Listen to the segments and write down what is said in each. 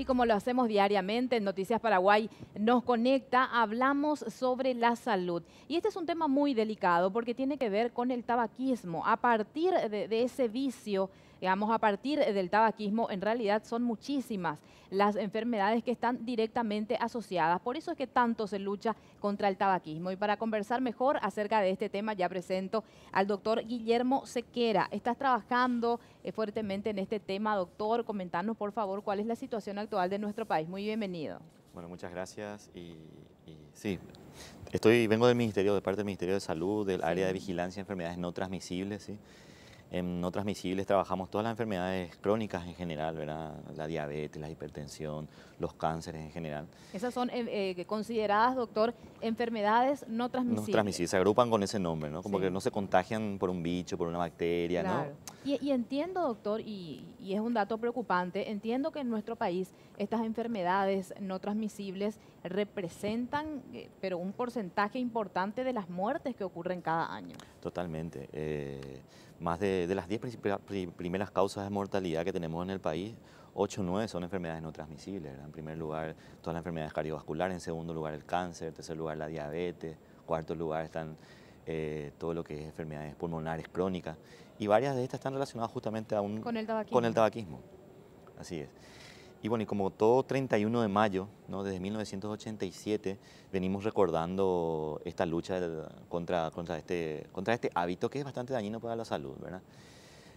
y como lo hacemos diariamente en Noticias Paraguay nos conecta, hablamos sobre la salud. Y este es un tema muy delicado porque tiene que ver con el tabaquismo. A partir de, ese vicio, vamos a partir del tabaquismo, en realidad son muchísimas las enfermedades que están directamente asociadas. Por eso es que tanto se lucha contra el tabaquismo. Y para conversar mejor acerca de este tema, ya presento al doctor Guillermo Sequera. Estás trabajando eh, fuertemente en este tema, doctor. Comentarnos, por favor, cuál es la situación actual de nuestro país. Muy bienvenido. Bueno, muchas gracias. Y, sí, estoy, vengo del Ministerio, de parte del Ministerio de Salud, del área de vigilancia de enfermedades no transmisibles, ¿sí? En no transmisibles trabajamos todas las enfermedades crónicas en general, ¿verdad? La diabetes, la hipertensión, los cánceres en general. Esas son eh, eh, consideradas, doctor, enfermedades no transmisibles. No transmisibles, se agrupan con ese nombre, ¿no? Como que no se contagian por un bicho, por una bacteria, ¿no? Y, entiendo, doctor, y, es un dato preocupante, entiendo que en nuestro país estas enfermedades no transmisibles representan, eh, pero un porcentaje importante de las muertes que ocurren cada año. Totalmente. Eh, más de, las 10 primeras causas de mortalidad que tenemos en el país, 8 o 9 son enfermedades no transmisibles. En primer lugar, todas las enfermedades cardiovasculares, en segundo lugar el cáncer, en tercer lugar la diabetes, en cuarto lugar están eh, todo lo que es enfermedades pulmonares crónicas y varias de estas están relacionadas justamente a un, con, el tabaquismo. Así es. Y bueno, y como todo 31 de mayo, ¿no? desde 1987, venimos recordando esta lucha contra, contra, este, contra este hábito que es bastante dañino para la salud, ¿verdad?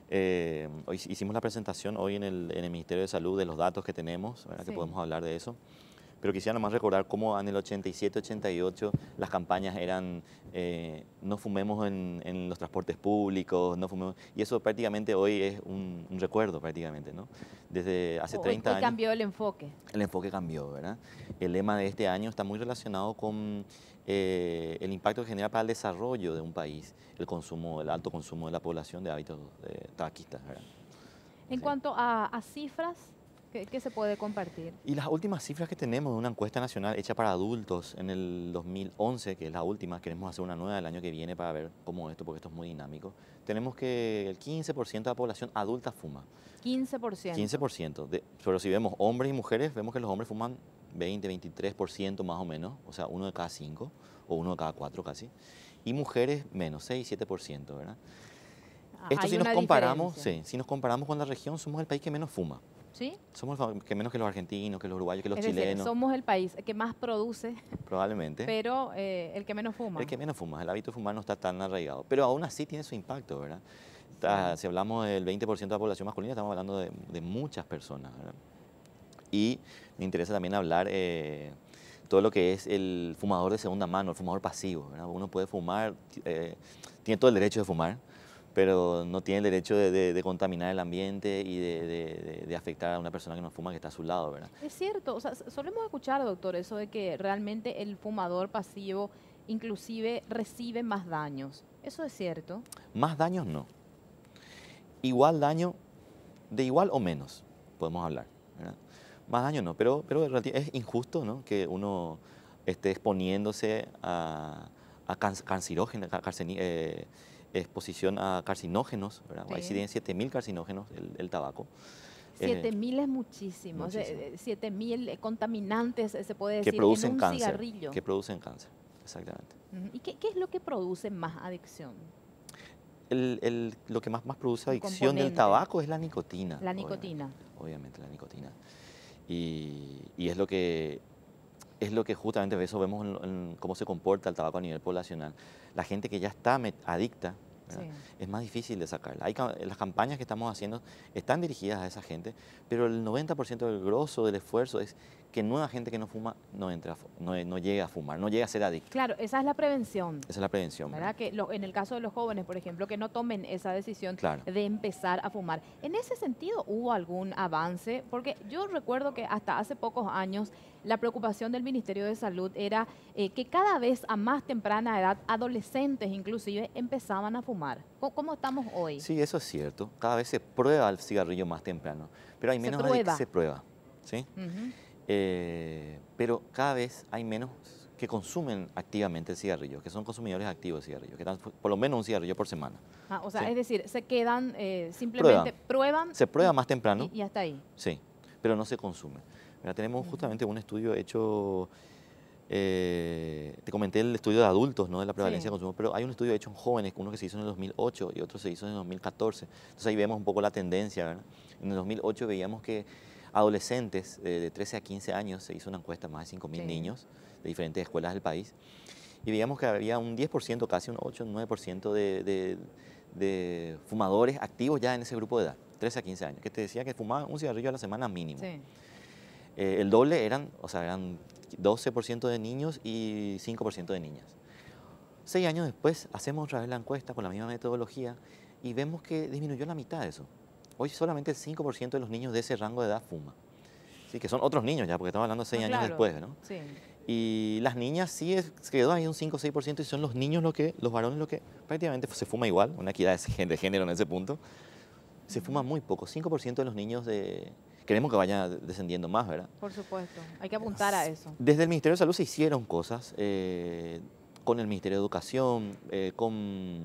Eh, hicimos la presentación hoy en el, en el, Ministerio de Salud de los datos que tenemos, ¿verdad? que podemos hablar de eso pero quisiera nomás recordar cómo en el 87-88 las campañas eran eh, no fumemos en, los transportes públicos, no fumemos, y eso prácticamente hoy es un, recuerdo prácticamente, ¿no? Desde hace 30 años... hoy cambió el enfoque. El enfoque cambió, ¿verdad? El lema de este año está muy relacionado con eh, el impacto que genera para el desarrollo de un país el consumo, el alto consumo de la población de hábitos eh, tabaquistas, En cuanto a cifras, ¿Qué, se puede compartir? Y las últimas cifras que tenemos de una encuesta nacional hecha para adultos en el 2011, que es la última, queremos hacer una nueva el año que viene para ver cómo esto, porque esto es muy dinámico, tenemos que el 15% de la población adulta fuma. 15%. 15%. De, pero si vemos hombres y mujeres, vemos que los hombres fuman 20, 23% más o menos, o sea, uno de cada cinco, o uno de cada cuatro casi, y mujeres menos, 6, 7%, ¿verdad? Ah, esto si nos comparamos, sí, si nos comparamos con la región, somos el país que menos fuma. ¿Sí? Somos que menos que los argentinos, que los uruguayos, que los chilenos. somos el país que más produce. Probablemente. Pero eh, el que menos fuma. El que menos fuma. El hábito de fumar no está tan arraigado. Pero aún así tiene su impacto, ¿verdad? si hablamos del 20% de la población masculina, estamos hablando de, muchas personas, ¿verdad? Y me interesa también hablar eh, todo lo que es el fumador de segunda mano, el fumador pasivo. Uno puede fumar, eh, tiene todo el derecho de fumar, pero no tiene el derecho de, contaminar el ambiente y de, afectar a una persona que no fuma que está a su lado, ¿verdad? Es cierto, o sea, solemos escuchar, doctor, eso de que realmente el fumador pasivo inclusive recibe más daños. ¿Eso es cierto? Más daños no. Igual daño, de igual o menos, podemos hablar. Más daño no, pero, pero es injusto ¿no? que uno esté exponiéndose a, a exposición a carcinógenos, ¿verdad? Ahí sí tienen 7.000 carcinógenos el, tabaco. 7.000 eh, es muchísimo, 7.000 eh, eh, contaminantes, se puede decir, que producen en un cáncer, cigarrillo. Que producen cáncer, exactamente. ¿Y qué, es lo que produce más adicción? lo que más, produce adicción del tabaco es la nicotina. La nicotina. Obviamente, la nicotina. y, es lo que es lo que justamente eso vemos cómo se comporta el tabaco a nivel poblacional. La gente que ya está adicta Es más difícil de sacarla. las campañas que estamos haciendo están dirigidas a esa gente, pero el 90% del grosso del esfuerzo es que nueva gente que no fuma no, entra, no, llega a fumar, no llega a ser adicta. Claro, esa es la prevención. Esa es la prevención. ¿verdad? Que en el caso de los jóvenes, por ejemplo, que no tomen esa decisión de empezar a fumar. En ese sentido, ¿hubo algún avance? Porque yo recuerdo que hasta hace pocos años la preocupación del Ministerio de Salud era eh, que cada vez a más temprana edad, adolescentes inclusive, empezaban a fumar. ¿Cómo, estamos hoy? Sí, eso es cierto. Cada vez se prueba el cigarrillo más temprano, pero hay menos se Que se prueba eh, pero cada vez hay menos que consumen activamente el cigarrillo, que son consumidores activos de cigarrillo, que dan por lo menos un cigarrillo por semana. Ah, o sea, es decir, se quedan, eh, simplemente prueban, Se prueba más temprano. Y, y hasta ahí. Sí, pero no se consume tenemos justamente un estudio hecho, eh, te comenté el estudio de adultos, ¿no? De la prevalencia de consumo, pero hay un estudio hecho en jóvenes, uno que se hizo en el 2008 y otro se hizo en el 2014. Entonces ahí vemos un poco la tendencia, ¿verdad? En el 2008 veíamos que adolescentes eh, de 13 a 15 años se hizo una encuesta, más de 5.000 niños de diferentes escuelas del país, y veíamos que había un 10%, casi un 8, un 9% de, fumadores activos ya en ese grupo de edad, 13 a 15 años, que te decía que fumaban un cigarrillo a la semana mínimo. Sí. Eh, el doble eran, o sea, eran 12% de niños y 5% de niñas. Seis años después hacemos otra vez la encuesta con la misma metodología y vemos que disminuyó la mitad de eso. Hoy solamente el 5% de los niños de ese rango de edad fuma. ¿Sí? Que son otros niños ya, porque estamos hablando de seis ah, años después, ¿no? Y las niñas sí es, quedó ahí un 5 o 6% y son los niños los que, los varones los que prácticamente se fuma igual, una equidad de género en ese punto se fuma muy poco. 5% de los niños de... Queremos que vaya descendiendo más, ¿verdad? Por supuesto, hay que apuntar a eso. Desde el Ministerio de Salud se hicieron cosas eh, con el Ministerio de Educación, eh, con,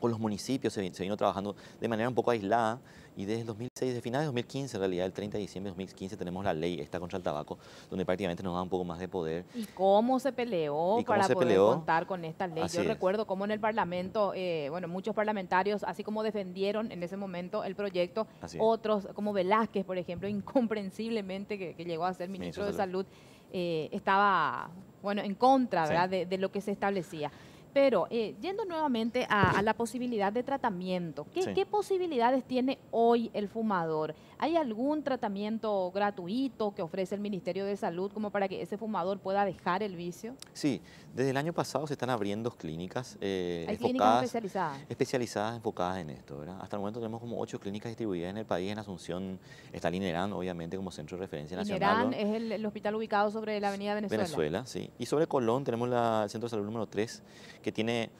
con, los municipios, se, se vino trabajando de manera un poco aislada, y desde el 2006, de finales de 2015, en realidad, el 30 de diciembre de 2015, tenemos la ley esta contra el tabaco, donde prácticamente nos da un poco más de poder. ¿Y cómo se peleó para poder contar con esta ley? Yo recuerdo cómo en el Parlamento, eh, bueno, muchos parlamentarios, así como defendieron en ese momento el proyecto, otros, como Velázquez, por ejemplo, incomprensiblemente, que, llegó a ser ministro de Salud, eh, estaba bueno, en contra ¿verdad? de lo que se establecía. Pero eh, yendo nuevamente a, la posibilidad de tratamiento, ¿qué, posibilidades tiene hoy el fumador? ¿Hay algún tratamiento gratuito que ofrece el Ministerio de Salud como para que ese fumador pueda dejar el vicio? Sí, desde el año pasado se están abriendo clínicas, eh, ¿Hay clínicas especializadas. Especializadas enfocadas en esto, Hasta el momento tenemos como ocho clínicas distribuidas en el país, en Asunción está Linerán, obviamente, como centro de referencia nacional. Linerán es el, hospital ubicado sobre la avenida Venezuela. Venezuela, sí. Y sobre Colón tenemos la, el centro de salud número 3 que tiene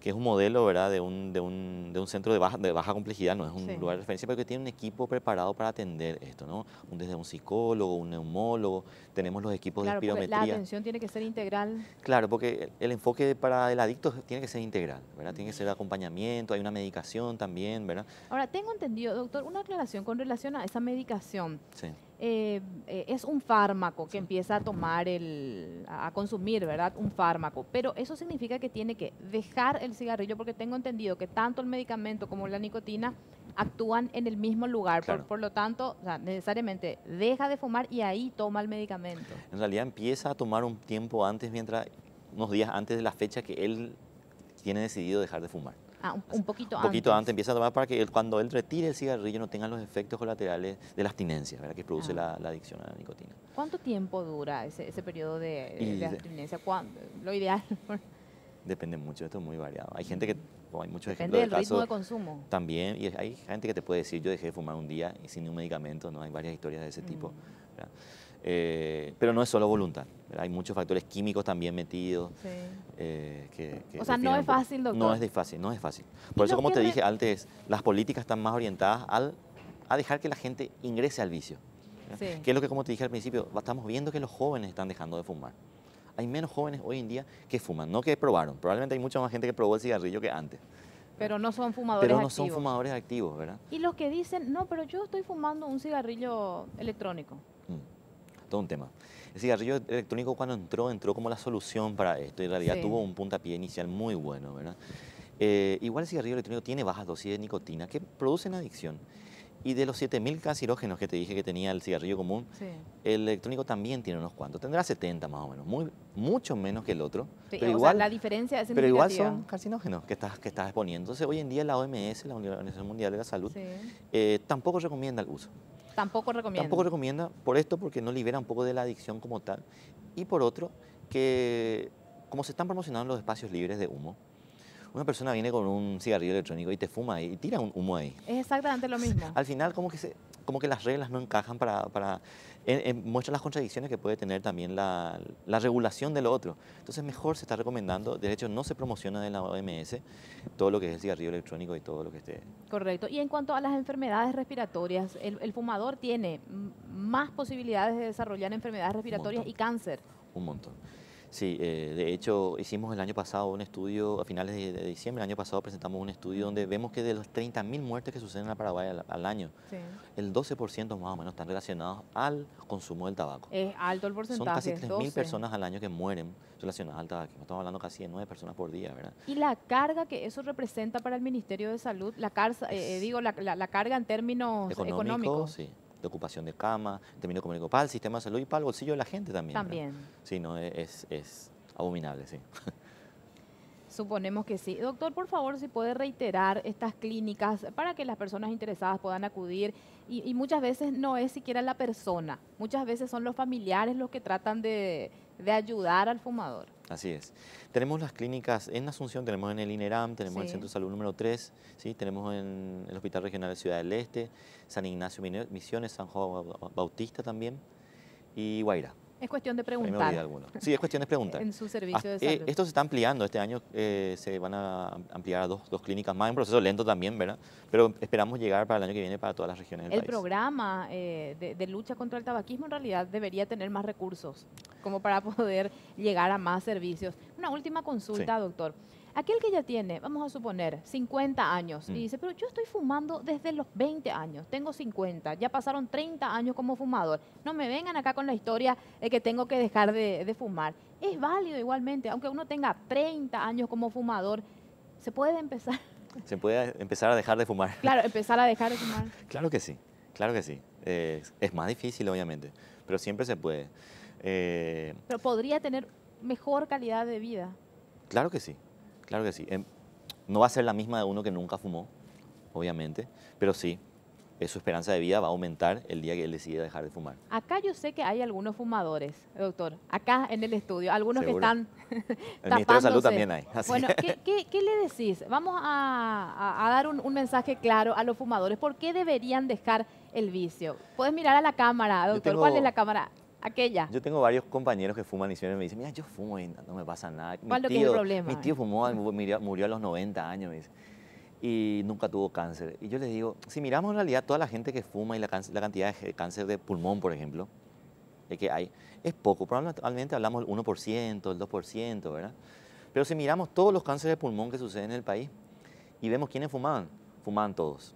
que es un modelo ¿verdad? De, un, de, un, de un centro de baja, de baja complejidad, no es un lugar de referencia, pero que tiene un equipo preparado para atender esto, ¿no? Desde un psicólogo, un neumólogo, tenemos los equipos claro, de espirometría. La atención tiene que ser integral. Claro, porque el enfoque para el adicto tiene que ser integral, ¿verdad? Tiene que ser acompañamiento, hay una medicación también, ¿verdad? Ahora, tengo entendido, doctor, una aclaración con relación a esa medicación. Sí. Eh, eh, es un fármaco que empieza a tomar, el, a consumir, ¿verdad? Un fármaco. Pero eso significa que tiene que dejar el cigarrillo porque tengo entendido que tanto el medicamento como la nicotina actúan en el mismo lugar. Por, lo tanto, necesariamente deja de fumar y ahí toma el medicamento. En realidad empieza a tomar un tiempo antes, mientras unos días antes de la fecha que él tiene decidido dejar de fumar. Ah, un, poquito antes. Un poquito antes, empieza a tomar para que cuando él retire el cigarrillo no tenga los efectos colaterales de la abstinencia, que produce ah. la, adicción a la nicotina. ¿Cuánto tiempo dura ese, periodo de, abstinencia? ¿Cuándo? Lo ideal. Depende mucho, esto es muy variado. Hay gente que, hay muchos Depende del ritmo de consumo. También, y hay gente que te puede decir, yo dejé de fumar un día y sin un medicamento, ¿no? Hay varias historias de ese tipo. Mm. ¿verdad? Eh, pero no es solo voluntad, hay muchos factores químicos también metidos. Eh, o sea, no es fácil, doctor. No es fácil, no es fácil. Por eso, como te dije antes, las políticas están más orientadas a dejar que la gente ingrese al vicio. Que es lo que, como te dije al principio, estamos viendo que los jóvenes están dejando de fumar. Hay menos jóvenes hoy en día que fuman, no que probaron. Probablemente hay mucha más gente que probó el cigarrillo que antes. Pero no son fumadores activos. Pero no son fumadores activos, ¿verdad? Y los que dicen, no, pero yo estoy fumando un cigarrillo electrónico todo un tema. El cigarrillo electrónico cuando entró, entró como la solución para esto y en realidad tuvo un puntapié inicial muy bueno, ¿verdad? Eh, igual el cigarrillo electrónico tiene bajas dosis de nicotina que producen adicción. Y de los 7.000 cancerógenos que te dije que tenía el cigarrillo común, el electrónico también tiene unos cuantos. Tendrá 70 más o menos, muy, mucho menos que el otro. pero igual, la diferencia es Pero igual son carcinógenos que estás, que estás exponiendo. Entonces, hoy en día la OMS, la Organización Mundial de la Salud, eh, tampoco recomienda el uso. Tampoco recomienda. Tampoco recomienda por esto, porque no libera un poco de la adicción como tal. Y por otro, que como se están promocionando los espacios libres de humo, una persona viene con un cigarrillo electrónico y te fuma y tira un humo ahí. Es exactamente lo mismo. Al final, como que se, como que las reglas no encajan para... muestra las contradicciones que puede tener también la, regulación del otro. Entonces mejor se está recomendando, de hecho no se promociona en la OMS todo lo que es el cigarrillo electrónico y todo lo que esté. Correcto. Y en cuanto a las enfermedades respiratorias, el fumador tiene más posibilidades de desarrollar enfermedades respiratorias y cáncer. Un montón. Sí, eh, de hecho hicimos el año pasado un estudio, a finales de, diciembre el año pasado presentamos un estudio donde vemos que de las 30.000 muertes que suceden en la Paraguay al, año, el 12% más o menos están relacionados al consumo del tabaco. Es alto el porcentaje. Son casi 3.000 personas al año que mueren relacionadas al tabaco. Estamos hablando casi de 9 personas por día, ¿verdad? Y la carga que eso representa para el Ministerio de Salud, la, eh, eh, digo, la, carga en términos económicos. Sí de ocupación de cama, término económico para el sistema de salud y para el bolsillo de la gente también. También. Sí, no, es, abominable, sí. Suponemos que sí. Doctor, por favor, si puede reiterar estas clínicas para que las personas interesadas puedan acudir. Y, muchas veces no es siquiera la persona, muchas veces son los familiares los que tratan de, de ayudar al fumador. Así es. Tenemos las clínicas en Asunción, tenemos en el INERAM, tenemos el Centro de Salud número 3, ¿sí? tenemos en el Hospital Regional de Ciudad del Este, San Ignacio Misiones, San Juan Bautista también y Guaira. Es cuestión de preguntar. sí, es cuestión de preguntar. en su ah, servicio de eh, salud. esto se está ampliando. Este año eh, se van a ampliar dos, clínicas más, en proceso lento también, ¿verdad? Pero esperamos llegar para el año que viene para todas las regiones del el país. El programa eh, de, lucha contra el tabaquismo en realidad debería tener más recursos como para poder llegar a más servicios. Una última consulta, doctor. Aquel que ya tiene, vamos a suponer, 50 años y mm. dice, pero yo estoy fumando desde los 20 años, tengo 50, ya pasaron 30 años como fumador. No me vengan acá con la historia de que tengo que dejar de, fumar. Es válido igualmente, aunque uno tenga 30 años como fumador, se puede empezar. Se puede empezar a dejar de fumar. Claro, empezar a dejar de fumar. claro que sí, claro que sí. es más difícil, obviamente, pero siempre se puede. Eh, pero podría tener mejor calidad de vida. Claro que sí, Claro que sí. Em, no va a ser la misma de uno que nunca fumó, obviamente, pero sí, eh, su esperanza de vida va a aumentar el día que él decide dejar de fumar. Acá yo sé que hay algunos fumadores, doctor, acá en el estudio, algunos que están El Ministerio de Salud también hay. Bueno, ¿qué, le decís? Vamos a, dar un, mensaje claro a los fumadores. ¿Por qué deberían dejar el vicio? Puedes mirar a la cámara, doctor. ¿Cuál es la cámara? Aquella. Yo tengo varios compañeros que fuman y siempre me dicen, mira, yo fumo y no me pasa nada. ¿Cuál mi tío, es el problema? Mi tío fumó, murió, a los 90 años, y nunca tuvo cáncer. Y yo les digo, si miramos en realidad toda la gente que fuma y la, cantidad de cáncer de pulmón, por ejemplo, que hay, es poco. Probablemente hablamos del 1%, el 2%, ¿verdad? Pero si miramos todos los cánceres de pulmón que suceden en el país y vemos quiénes fumaban, fumaban todos.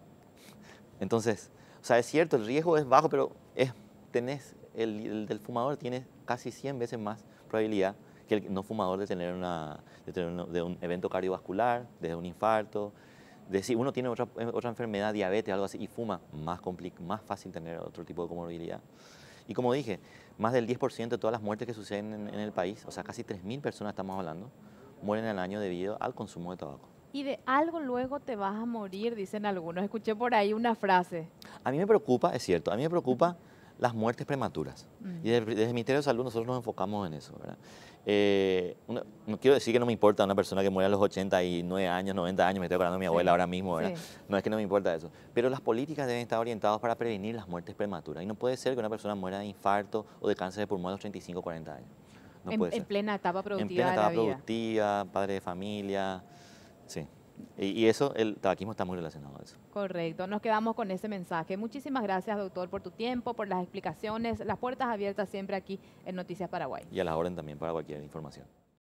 Entonces, o sea, es cierto, el riesgo es bajo, pero es, tenés el, del fumador tiene casi 100 veces más probabilidad que el no fumador de tener, una, de, un evento cardiovascular, de un infarto, de si uno tiene otra, eh, enfermedad, diabetes, algo así, y fuma, más, más fácil tener otro tipo de comorbilidad. Y como dije, más del 10% de todas las muertes que suceden en, en el país, o sea, casi 3.000 personas estamos hablando, mueren al año debido al consumo de tabaco. Y de algo luego te vas a morir, dicen algunos. Escuché por ahí una frase. A mí me preocupa, es cierto, a mí me preocupa las muertes prematuras. Y desde, el Ministerio de Salud nosotros nos enfocamos en eso. ¿verdad? Eh, no quiero decir que no me importa una persona que muera a los 89 años, 90 años, me estoy acordando de mi abuela ahora mismo, ¿verdad? no es que no me importa eso, pero las políticas deben estar orientadas para prevenir las muertes prematuras y no puede ser que una persona muera de infarto o de cáncer de pulmón a los 35 40 años. en, plena etapa productiva. En plena etapa productiva, padre de familia, sí. Y, eso, el tabaquismo está muy relacionado a eso. Correcto, nos quedamos con ese mensaje. Muchísimas gracias, doctor, por tu tiempo, por las explicaciones, las puertas abiertas siempre aquí en Noticias Paraguay. Y a la orden también para cualquier información.